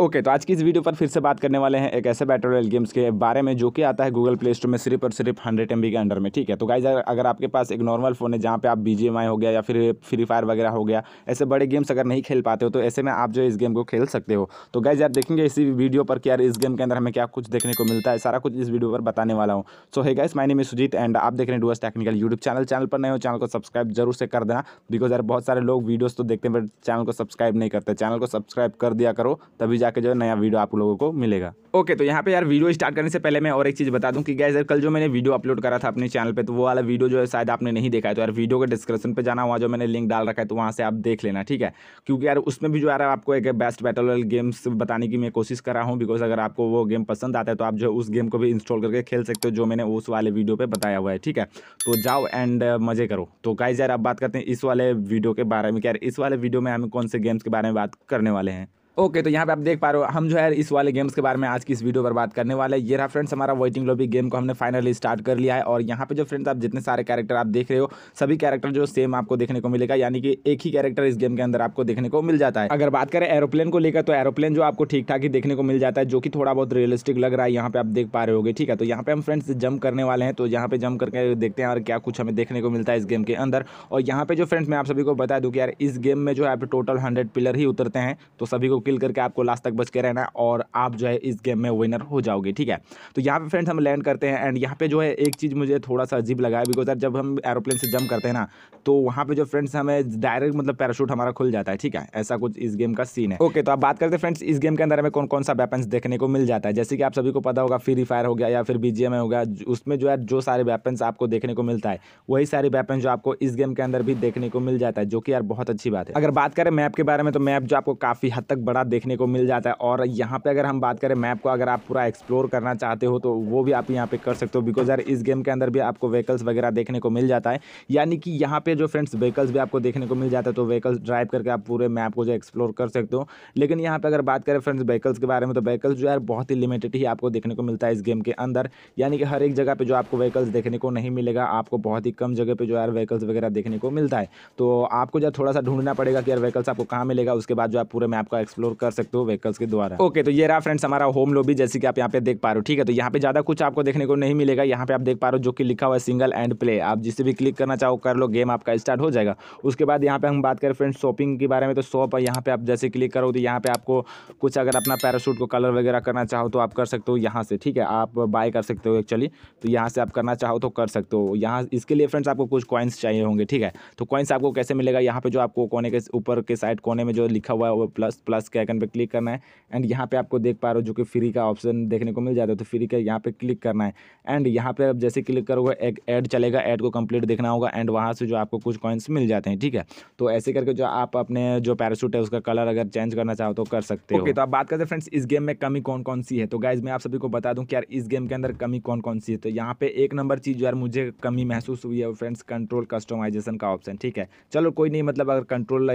okay okay, तो आज की इस वीडियो पर फिर से बात करने वाले हैं एक ऐसे बैटल रॉयल गेम्स के बारे में जो कि आता है गूगल प्ले स्टोर में सिर्फ और सिर्फ हंड्रेड एम के अंडर में ठीक है तो गाइज अगर आपके पास एक नॉर्मल फ़ोन है जहाँ पे आप बी हो गया या फिर फ्री फायर वगैरह हो गया ऐसे बड़े गेम्स अगर नहीं खेल पाते हो तो ऐसे में आप जो इस गेम को खेल सकते हो तो गाइज यार देखेंगे इसी वीडियो पर कि यार इस गेम के अंदर हमें क्या कुछ देखने को मिलता है सारा कुछ इस वीडियो पर बताने वाला हूँ सो है गाइज माई में सुजीत एंड आप देख रहे हैं डूस टेक्निकल यूट्यूब चैनल चैनल पर नए हो चैनल को सब्सक्राइब जरूर से कर देना बिकॉज यार बहुत सारे लोग वीडियोज़ तो देखते हैं बट चैनल को सब्सक्राइब नहीं करते चैनल को सब्सक्राइब कर दिया करो तभी जाकर जो है नया वीडियो आप लोगों को मिलेगा ओके तो यहाँ पे यार वीडियो स्टार्ट करने से पहले मैं और एक चीज़ बता दूँ कि गैस यार कल जो मैंने वीडियो अपलोड करा था अपने चैनल पे तो वो वाला वीडियो जो है शायद आपने नहीं देखा है तो यार वीडियो के डिस्क्रिप्शन पे जाना हुआ जो मैंने लिंक डाल रखा है तो वहाँ से आप देख लेना ठीक है क्योंकि यार उसमें भी जो यार आपको एक बेस्ट बैटल वाल गेम्स बताने की मैं कोशिश कर रहा हूँ बिकॉज अगर आपको वो गेम पसंद आता है तो आप जो उस गेम को भी इंस्टॉल करके खेल सकते हो जो मैंने उस वाले वीडियो पर बताया हुआ है ठीक है तो जाओ एंड uh, मज़े करो तो गाइज यार आप बात करते हैं इस वाले वीडियो के बारे में क्या इस वाले वीडियो में हम कौन से गेम्स के बारे में बात करने वाले हैं ओके तो यहाँ पे आप देख पा रहे हो हम जो है इस वाले गेम्स के बारे में आज की इस वीडियो पर बात करने वाले ये रहा फ्रेंड्स हमारा वेटिंग लॉबी गेम को हमने फाइनली स्टार्ट कर लिया है और यहाँ पे जो फ्रेंड्स आप जितने सारे कैरेक्टर आप देख रहे हो सभी कैरेक्टर जो सेम आपको देखने को मिलेगा यानी कि एक ही कैरेक्टर इस गेम के अंदर आपको देखने को मिल जाता है अगर बात करें एरोप्लेन को लेकर तो एरोप्लेन जो आपको ठीक ठाक ही देखने को मिल जाता है जो कि थोड़ा बहुत रियलिस्टिक लग रहा है यहाँ पे आप देख पा रहे हो ठीक है तो यहाँ पे हम फ्रेंड्स जंप करने वाले हैं तो यहाँ पे जंप करके देखते हैं और क्या कुछ हमें देखने को मिलता है इस गेम के अंदर और यहाँ पे जो फ्रेंड्स मैं आप सभी को बता दूँ कि यार इस गेम में जो है आप टोटल हंड्रेड पिलर ही उतरते हैं तो सभी को किल करके आपको लास्ट तक बच के रहना है और आप जो है इस गेम में विनर हो जाओगे ठीक है तो यहाँ पे फ्रेंड्स हम लैंड करते हैं एंड यहाँ पे जो है एक चीज़ मुझे थोड़ा सा अजीब लगा है बिकॉज जब हम एरोप्लेन से जंप करते हैं ना तो वहाँ पे जो फ्रेंड्स हमें डायरेक्ट मतलब पैराशूट हमारा खुल जाता है ठीक है ऐसा कुछ इस गेम का सीन है ओके तो आप बात करते हैं फ्रेंड्स इस गेम के अंदर हमें कौन कौन सा वेपन्स देखने को मिल जाता है जैसे कि आप सभी को पता होगा फ्री फायर हो गया या फिर बी हो गया उसमें जो है जो सारे वेपन्स आपको देखने को मिलता है वही सारे वेपन जो आपको इस गेम के अंदर भी देखने को मिल जाता है जो कि यार बहुत अच्छी बात है अगर बात करें मैप के बारे में तो मैप जो आपको काफ़ी हद तक बड़ा देखने को मिल जाता है और यहाँ पे अगर हम बात करें मैप को अगर आप पूरा एक्सप्लोर करना चाहते हो तो वो भी आप यहाँ पे कर सकते हो बिकॉज यार इस गेम के अंदर भी आपको व्हीकल्स वगैरह देखने को मिल जाता है यानी कि यहाँ पे जो फ्रेंड्स व्हीकल्स भी आपको देखने को मिल जाता है तो व्हीकल्स ड्राइव करके आप पूरे मैप को जो एक्सप्लोर कर सकते हो लेकिन यहाँ पर अगर बात करें फ्रेंड्स व्हीकल्स के बारे में तो व्हीकल्स जो है बहुत ही लिमिटेड ही आपको देखने को मिलता है इस गेम के अंदर यानी कि हर एक जगह पर जो आपको व्हीकल्स देखने को नहीं मिलेगा आपको बहुत ही कम जगह पर जो है व्हीकल्स वगैरह देखने को मिलता है तो आपको जो थोड़ा सा ढूंढना पड़ेगा कि यार व्हीकल्स आपको कहाँ मिलेगा उसके बाद जो आप पूरे मैप को एक्सप्लोर एक्सप्लोर कर सकते हो व्हीकल्स के द्वारा ओके तो ये रहा फ्रेंड्स हमारा होम लोबी जैसे कि आप यहाँ पे देख पा रहे हो ठीक है तो यहाँ पे ज़्यादा कुछ आपको देखने को नहीं मिलेगा यहाँ पे आप देख पा रहे हो जो कि लिखा हुआ है सिंगल एंड प्ले आप जिसे भी क्लिक करना चाहो कर लो गेम आपका स्टार्ट हो जाएगा उसके बाद यहाँ पे हम बात करें फ्रेंड्स शॉपिंग के बारे में तो शॉप यहाँ पे आप जैसे क्लिक करो तो यहाँ पे आपको कुछ अगर अपना पैराशूट को कलर वगैरह करना चाहो तो आप कर सकते हो यहाँ से ठीक है आप बाय कर सकते हो एक्चुअली तो यहाँ से आप करना चाहो तो कर सकते हो यहाँ इसके लिए फ्रेंड्स आपको कुछ कॉइन्स चाहिए होंगे ठीक है तो कॉइन्स आपको कैसे मिलेगा यहाँ पे जो आपको कोने के ऊपर के साइड कोने में जो लिखा हुआ है वो प्लस प्लस के आइकन पर क्लिक करना है एंड यहाँ पे आपको देख पा रहे हो जो कि फ्री का ऑप्शन देखने को मिल जाता है तो फ्री का यहाँ पर क्लिक करना है एंड यहाँ पर आप जैसे क्लिक करोगे एक ऐड चलेगा ऐड को कंप्लीट देखना होगा एंड वहाँ से जो आपको कुछ कॉइन्स मिल जाते हैं ठीक है तो ऐसे करके जो आप अपने जो पैराशूट है उसका कलर अगर चेंज करना चाहो तो कर सकते हो okay, तो आप बात करते हैं फ्रेंड्स इस गेम में कमी कौन कौन सी है तो गाइज मैं आप सभी को बता दूं कि यार इस गेम के अंदर कमी कौन कौन सी है तो यहाँ पे एक नंबर चीज़ यार मुझे कमी महसूस हुई है फ्रेंड्स कंट्रोल कस्टमाइजेशन का ऑप्शन ठीक है चलो कोई नहीं मतलब अगर कंट्रोल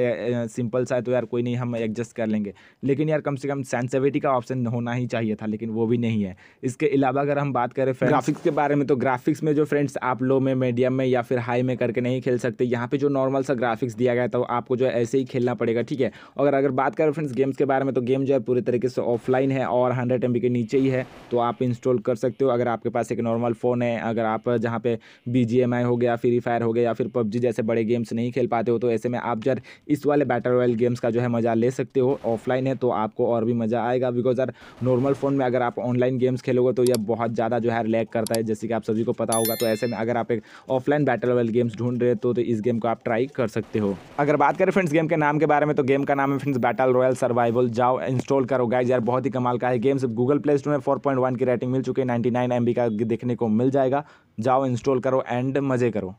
सिंपल सा है तो यार कोई नहीं हम एडजस्ट कर लेंगे जाएंगे लेकिन यार कम से कम सेंसिविटी का ऑप्शन होना ही चाहिए था लेकिन वो भी नहीं है इसके अलावा अगर हम बात करें ग्राफिक्स के बारे में तो ग्राफिक्स में जो फ्रेंड्स आप लो में मीडियम में या फिर हाई में करके नहीं खेल सकते यहाँ पर जो नॉर्मल सा ग्राफिक्स दिया गया था आपको जो है ऐसे ही खेलना पड़ेगा ठीक है अगर अगर बात करें फ्रेंड्स गेम्स के बारे में तो गेम जो है पूरी तरीके से ऑफलाइन है और हंड्रेड एम के नीचे ही है तो आप इंस्टॉल कर सकते हो अगर आपके पास एक नॉर्मल फ़ोन है अगर आप जहाँ पे बी हो गया फ्री फायर हो गया या फिर पबजी जैसे बड़े गेम्स नहीं खेल पाते हो तो ऐसे में आप जर इस वाले बैटल रॉयल गेम्स का जो है मज़ा ले सकते हो ऑफलाइन है तो आपको और भी मज़ा आएगा बिकॉज यार नॉर्मल फ़ोन में अगर आप ऑनलाइन गेम्स खेलोगे तो यह बहुत ज़्यादा जो है लैग करता है जैसे कि आप सभी को पता होगा तो ऐसे में अगर आप एक ऑफलाइन बैटल वाले गेम्स ढूंढ रहे तो, तो इस गेम को आप ट्राई कर सकते हो अगर बात करें फ्रेंड्स गेम के नाम के बारे में तो गेम का नाम है फ्रेंड्स बैटल रॉयल सर्वाइवल जाओ इंस्टॉल करो गाइज यार बहुत ही कमाल का है गेम्स गूगल प्ले स्टोर में फोर की रेटिंग मिल चुकी है नाइन्टी का देखने को मिल जाएगा जाओ इंस्टॉल करो एंड मज़े करो